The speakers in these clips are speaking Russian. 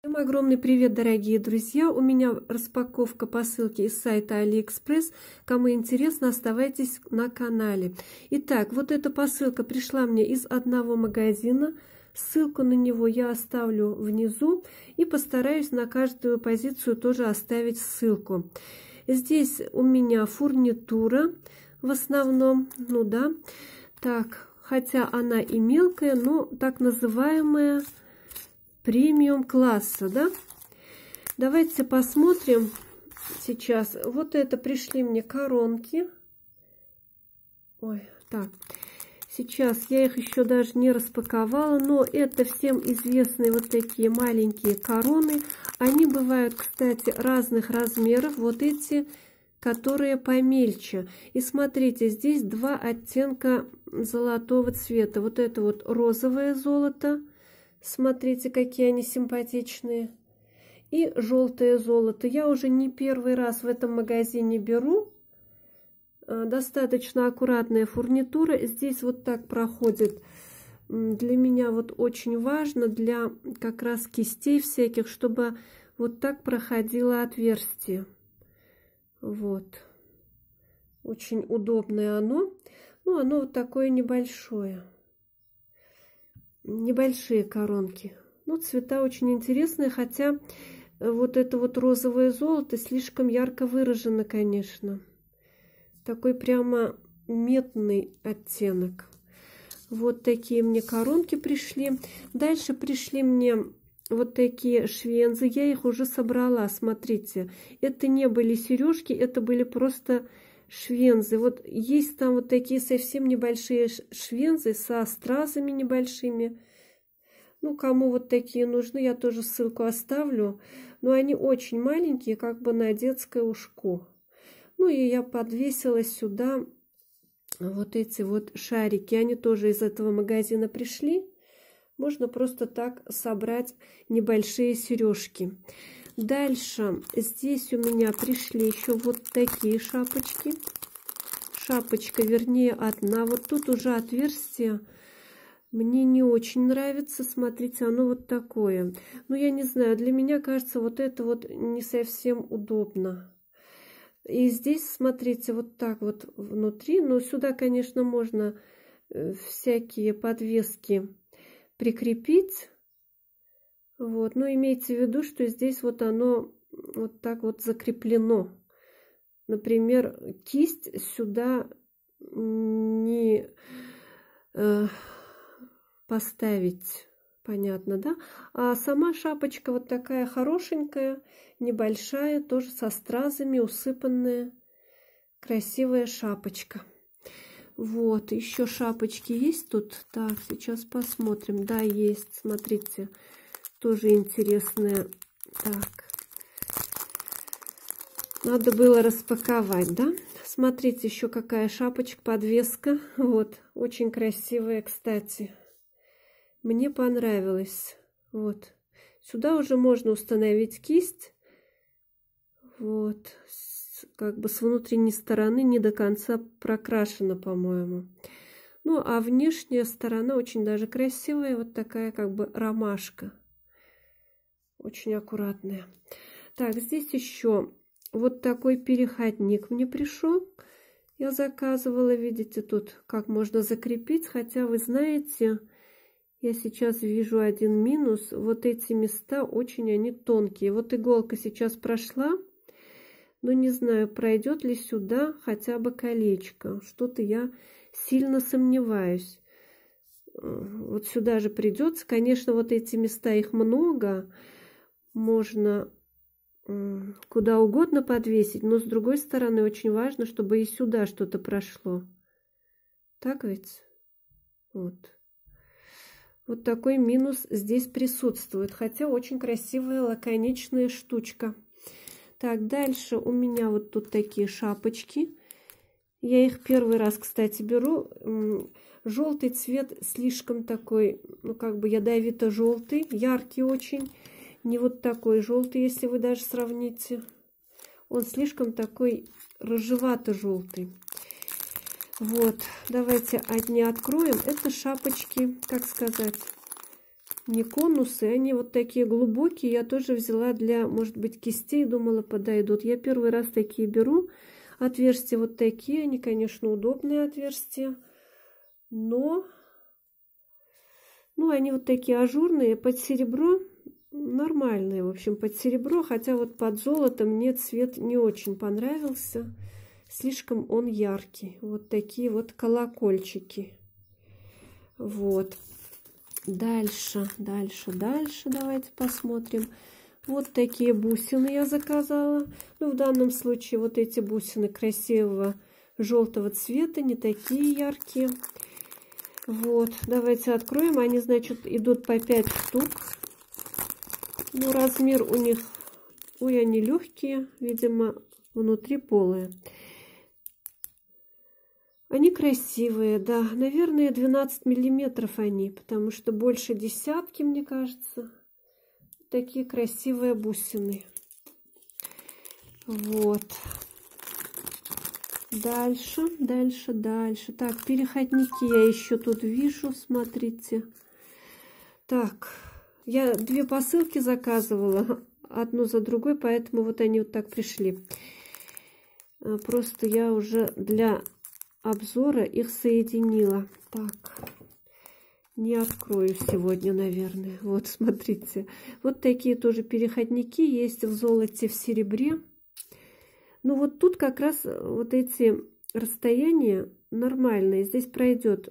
Всем огромный привет, дорогие друзья! У меня распаковка посылки из сайта AliExpress. Кому интересно, оставайтесь на канале. Итак, вот эта посылка пришла мне из одного магазина. Ссылку на него я оставлю внизу и постараюсь на каждую позицию тоже оставить ссылку. Здесь у меня фурнитура в основном, ну да. Так, хотя она и мелкая, но так называемая премиум-класса, да? Давайте посмотрим сейчас. Вот это пришли мне коронки. Ой, так. Сейчас я их еще даже не распаковала, но это всем известные вот такие маленькие короны. Они бывают, кстати, разных размеров. Вот эти, которые помельче. И смотрите, здесь два оттенка золотого цвета. Вот это вот розовое золото Смотрите, какие они симпатичные. И желтое золото. Я уже не первый раз в этом магазине беру. А, достаточно аккуратная фурнитура. Здесь вот так проходит. Для меня вот очень важно, для как раз кистей всяких, чтобы вот так проходило отверстие. Вот. Очень удобное оно. Ну, оно вот такое небольшое небольшие коронки. Ну, цвета очень интересные, хотя э, вот это вот розовое золото слишком ярко выражено, конечно. Такой прямо метный оттенок. Вот такие мне коронки пришли. Дальше пришли мне вот такие швензы. Я их уже собрала, смотрите. Это не были сережки, это были просто швензы. Вот есть там вот такие совсем небольшие швензы со стразами небольшими. Ну, кому вот такие нужны, я тоже ссылку оставлю. Но они очень маленькие, как бы на детское ушко. Ну, и я подвесила сюда вот эти вот шарики. Они тоже из этого магазина пришли. Можно просто так собрать небольшие сережки. Дальше здесь у меня пришли еще вот такие шапочки. Шапочка, вернее, одна. Вот тут уже отверстие. Мне не очень нравится. Смотрите, оно вот такое. Ну, я не знаю, для меня кажется, вот это вот не совсем удобно. И здесь, смотрите, вот так вот внутри. Но ну, сюда, конечно, можно э, всякие подвески прикрепить вот, но ну, имейте в виду, что здесь вот оно вот так вот закреплено. Например, кисть сюда не э, поставить, понятно, да? А сама шапочка вот такая хорошенькая, небольшая, тоже со стразами усыпанная, красивая шапочка. Вот, еще шапочки есть тут? Так, сейчас посмотрим. Да, есть, смотрите. Смотрите тоже интересная. Так. Надо было распаковать, да? Смотрите, еще какая шапочка, подвеска. Вот, очень красивая, кстати. Мне понравилось. Вот. Сюда уже можно установить кисть. Вот. Как бы с внутренней стороны не до конца прокрашена, по-моему. Ну, а внешняя сторона очень даже красивая. Вот такая как бы ромашка. Очень аккуратная. Так, здесь еще вот такой переходник мне пришел. Я заказывала, видите, тут как можно закрепить. Хотя, вы знаете, я сейчас вижу один минус. Вот эти места очень они тонкие. Вот иголка сейчас прошла. Но не знаю, пройдет ли сюда хотя бы колечко. Что-то я сильно сомневаюсь. Э, вот сюда же придется. Конечно, вот эти места, их много можно куда угодно подвесить, но с другой стороны очень важно, чтобы и сюда что-то прошло. Так ведь? Вот. Вот такой минус здесь присутствует, хотя очень красивая лаконичная штучка. Так, дальше у меня вот тут такие шапочки. Я их первый раз, кстати, беру. Желтый цвет слишком такой, ну как бы ядовито-желтый, яркий очень не вот такой желтый, если вы даже сравните. Он слишком такой рыжевато-желтый. Вот, давайте одни откроем. Это шапочки, как сказать, не конусы, они вот такие глубокие. Я тоже взяла для, может быть, кистей, думала, подойдут. Я первый раз такие беру. Отверстия вот такие, они, конечно, удобные отверстия, но... Ну, они вот такие ажурные, под серебро нормальные, в общем, под серебро, хотя вот под золото мне цвет не очень понравился, слишком он яркий. Вот такие вот колокольчики. Вот. Дальше, дальше, дальше давайте посмотрим. Вот такие бусины я заказала. Ну, в данном случае вот эти бусины красивого желтого цвета, не такие яркие. Вот, давайте откроем. Они, значит, идут по 5 штук. Ну, размер у них, ой, они легкие, видимо, внутри полые. Они красивые, да. Наверное, 12 миллиметров они, потому что больше десятки, мне кажется. Такие красивые бусины. Вот. Дальше, дальше, дальше. Так, переходники я еще тут вижу, смотрите. Так, я две посылки заказывала, одну за другой, поэтому вот они вот так пришли. А, просто я уже для обзора их соединила. Так, не открою сегодня, наверное. Вот, смотрите. Вот такие тоже переходники есть в золоте, в серебре. Ну, вот тут как раз э, вот эти расстояния нормальные. Здесь пройдет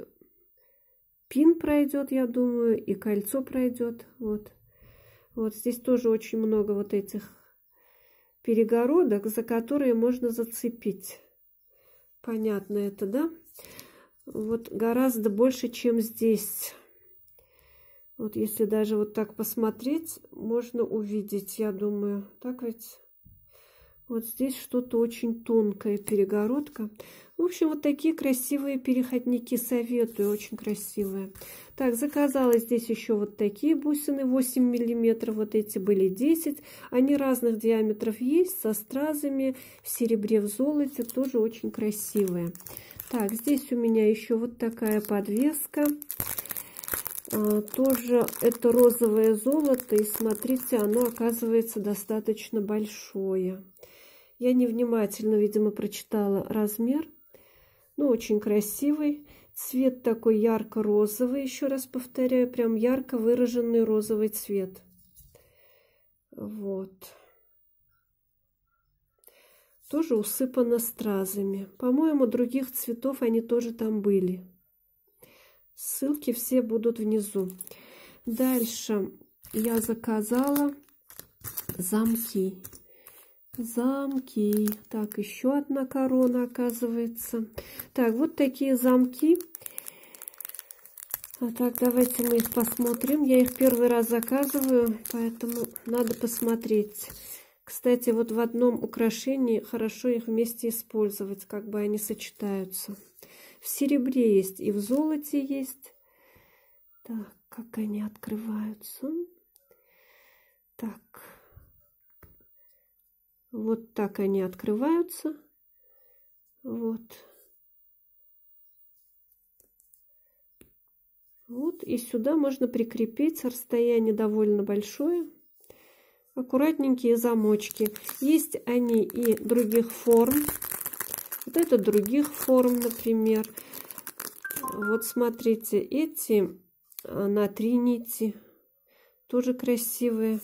пин пройдет, я думаю, и кольцо пройдет. Вот. Вот здесь тоже очень много вот этих перегородок, за которые можно зацепить. Понятно это, да? Вот гораздо больше, чем здесь. Вот если даже вот так посмотреть, можно увидеть, я думаю. Так ведь? Вот здесь что-то очень тонкая перегородка. В общем, вот такие красивые переходники советую, очень красивые. Так, заказала здесь еще вот такие бусины 8 миллиметров, вот эти были 10. Они разных диаметров есть, со стразами, в серебре, в золоте, тоже очень красивые. Так, здесь у меня еще вот такая подвеска. А, тоже это розовое золото, и смотрите, оно оказывается достаточно большое. Я невнимательно, видимо, прочитала размер. Ну, очень красивый. Цвет такой ярко-розовый, еще раз повторяю, прям ярко выраженный розовый цвет. Вот. Тоже усыпано стразами. По-моему, других цветов они тоже там были. Ссылки все будут внизу. Дальше я заказала замки замки. Так, еще одна корона оказывается. Так, вот такие замки. А так, давайте мы их посмотрим. Я их первый раз заказываю, поэтому надо посмотреть. Кстати, вот в одном украшении хорошо их вместе использовать, как бы они сочетаются. В серебре есть и в золоте есть. Так, как они открываются. Так, вот так они открываются. Вот. Вот, и сюда можно прикрепить расстояние довольно большое. Аккуратненькие замочки. Есть они и других форм. Вот это других форм, например. Вот смотрите, эти а, на три нити. Тоже красивые.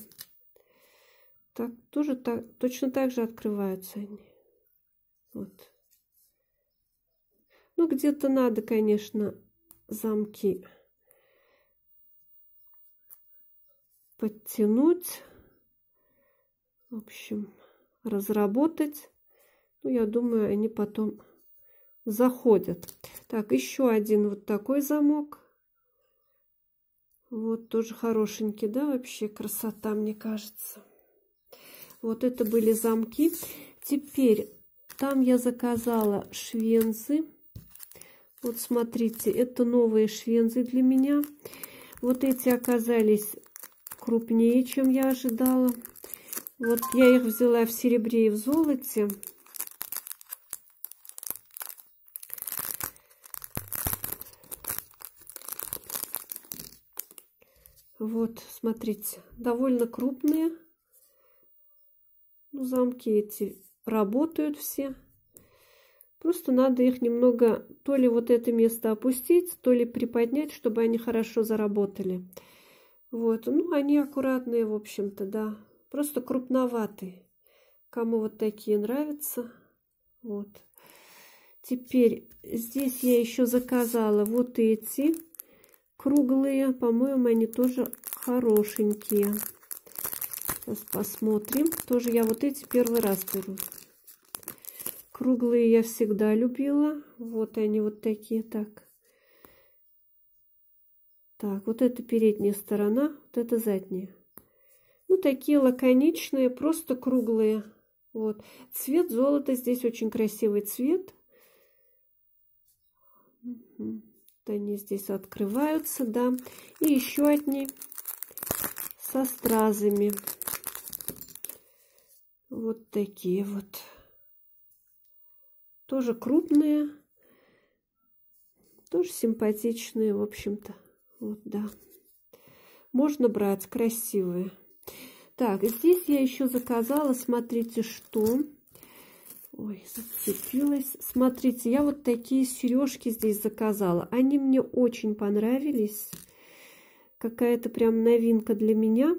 Так, тоже так, точно так же открываются они. Вот. Ну, где-то надо, конечно, замки подтянуть. В общем, разработать. Ну, я думаю, они потом заходят. Так, еще один вот такой замок. Вот тоже хорошенький, да, вообще красота, мне кажется. Вот это были замки. Теперь там я заказала швензы. Вот смотрите, это новые швензы для меня. Вот эти оказались крупнее, чем я ожидала. Вот я их взяла в серебре и в золоте. Вот, смотрите, довольно крупные. Ну, замки эти работают все. Просто надо их немного то ли вот это место опустить, то ли приподнять, чтобы они хорошо заработали. Вот, ну, они аккуратные, в общем-то, да. Просто крупноватые. Кому вот такие нравятся. Вот. Теперь здесь я еще заказала вот эти круглые. По-моему, они тоже хорошенькие. Сейчас посмотрим. Тоже я вот эти первый раз беру. Круглые я всегда любила. Вот они вот такие. Так. Так, вот это передняя сторона, вот это задняя. Ну, такие лаконичные, просто круглые. Вот. Цвет золота здесь очень красивый цвет. Вот они здесь открываются, да. И еще одни со стразами. Вот такие вот. Тоже крупные. Тоже симпатичные, в общем-то. Вот, да. Можно брать красивые. Так, здесь я еще заказала, смотрите, что. Ой, зацепилась. Смотрите, я вот такие сережки здесь заказала. Они мне очень понравились. Какая-то прям новинка для меня.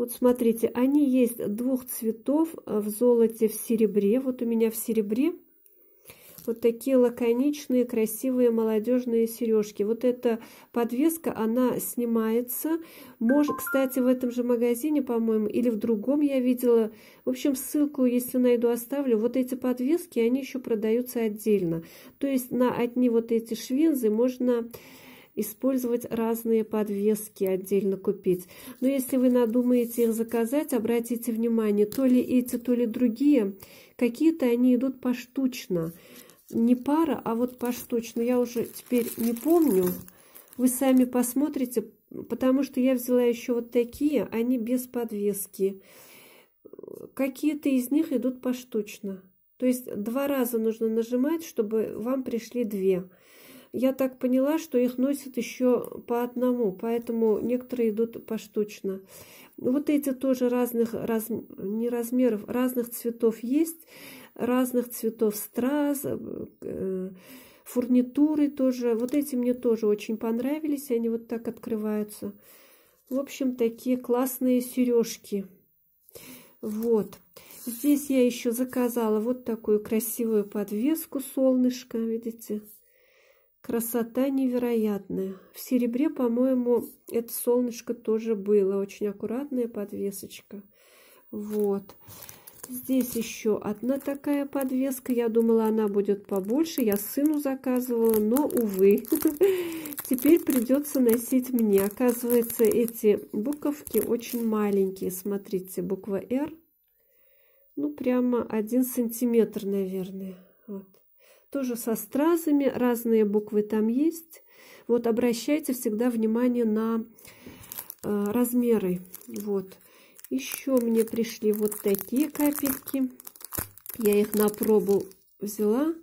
Вот смотрите, они есть двух цветов э, в золоте, в серебре. Вот у меня в серебре вот такие лаконичные, красивые молодежные сережки. Вот эта подвеска, она снимается. Может, кстати, в этом же магазине, по-моему, или в другом я видела. В общем, ссылку, если найду, оставлю. Вот эти подвески, они еще продаются отдельно. То есть на одни вот эти швинзы можно использовать разные подвески, отдельно купить. Но если вы надумаете их заказать, обратите внимание, то ли эти, то ли другие, какие-то они идут поштучно. Не пара, а вот поштучно. Я уже теперь не помню. Вы сами посмотрите, потому что я взяла еще вот такие, они без подвески. Какие-то из них идут поштучно. То есть два раза нужно нажимать, чтобы вам пришли две. Я так поняла, что их носят еще по одному, поэтому некоторые идут поштучно. Вот эти тоже разных, раз, не размеров, разных цветов есть, разных цветов страз, э, фурнитуры тоже. Вот эти мне тоже очень понравились, они вот так открываются. В общем, такие классные сережки. Вот. Здесь я еще заказала вот такую красивую подвеску солнышко, видите? Красота невероятная. В серебре, по-моему, это солнышко тоже было. Очень аккуратная подвесочка. Вот. Здесь еще одна такая подвеска. Я думала, она будет побольше. Я сыну заказывала, но, увы. Теперь придется носить мне. Оказывается, эти буковки очень маленькие. Смотрите, буква «Р». Ну, прямо один сантиметр, наверное. Вот тоже со стразами, разные буквы там есть. Вот обращайте всегда внимание на э, размеры. Вот. Еще мне пришли вот такие капельки. Я их на пробу взяла.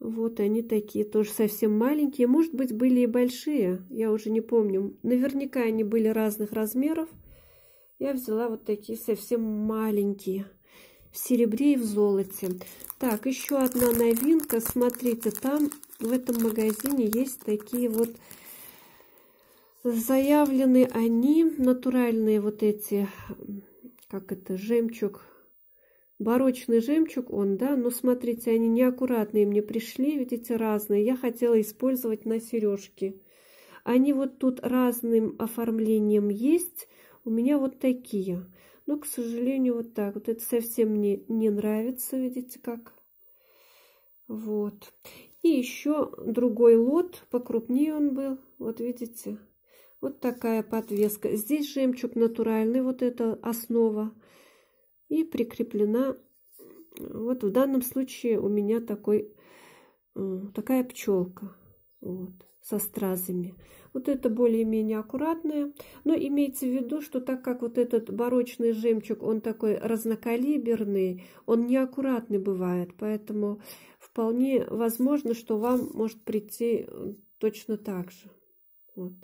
Вот они такие, тоже совсем маленькие. Может быть, были и большие, я уже не помню. Наверняка они были разных размеров. Я взяла вот такие совсем маленькие в серебре и в золоте. Так, еще одна новинка. Смотрите, там в этом магазине есть такие вот заявлены они, натуральные вот эти, как это, жемчуг, барочный жемчуг он, да, но смотрите, они неаккуратные мне пришли, видите, разные. Я хотела использовать на сережки. Они вот тут разным оформлением есть. У меня вот такие. Но, ну, к сожалению, вот так. Вот это совсем мне не нравится, видите как. Вот. И еще другой лот, покрупнее он был. Вот видите, вот такая подвеска. Здесь жемчуг натуральный, вот эта основа. И прикреплена, вот в данном случае у меня такой, э, такая пчелка вот, со стразами. Вот это более-менее аккуратное, но имейте в виду, что так как вот этот барочный жемчуг, он такой разнокалиберный, он неаккуратный бывает, поэтому вполне возможно, что вам может прийти э, точно так же. Вот.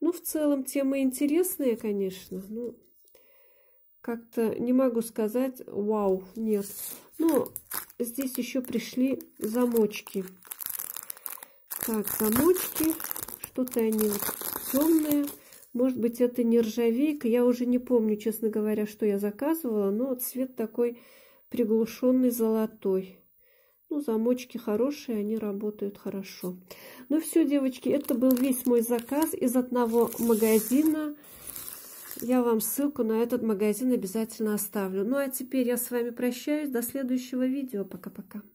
Ну, в целом, темы интересные, конечно, ну, как-то не могу сказать, вау, нет. Но здесь еще пришли замочки. Так, замочки. Что-то они темные. Может быть, это нержавейка. Я уже не помню, честно говоря, что я заказывала, но цвет такой приглушенный золотой. Ну, замочки хорошие, они работают хорошо. Ну все, девочки, это был весь мой заказ из одного магазина. Я вам ссылку на этот магазин обязательно оставлю. Ну а теперь я с вами прощаюсь. До следующего видео. Пока-пока.